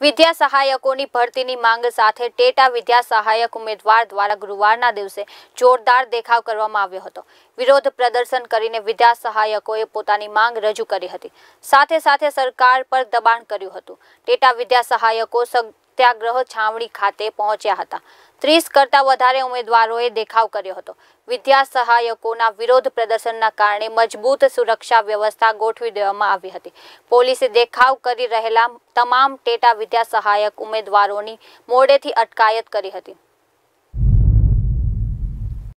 વિદ્યા સહાયકોની ભરતીની માંગ સાથે ટેટા વિદ્યા સહાયક ઉમેદવાર દ્વારા ગુરુવારના દિવસે जोरदार દેખાવ કરવામાં આવ્યો હતો વિરોધ પ્રદર્શન કરીને વિદ્યા સહાયકોએ પોતાની માંગ રજુ કરી હતી સાથે સાથે સરકાર પર દબાણ કર્યું હતું ટેટા વિદ્યા સહાયકો સ सत्याग्रह छावणी खाते पहुंचा था तीस करता उम्मीदवार देखा करो विद्या सहायकों विरोध प्रदर्शन कारण मजबूत सुरक्षा व्यवस्था गोटवी दी देखा कर रहे टेटा विद्या सहायक उम्मीदवार अटकायत करती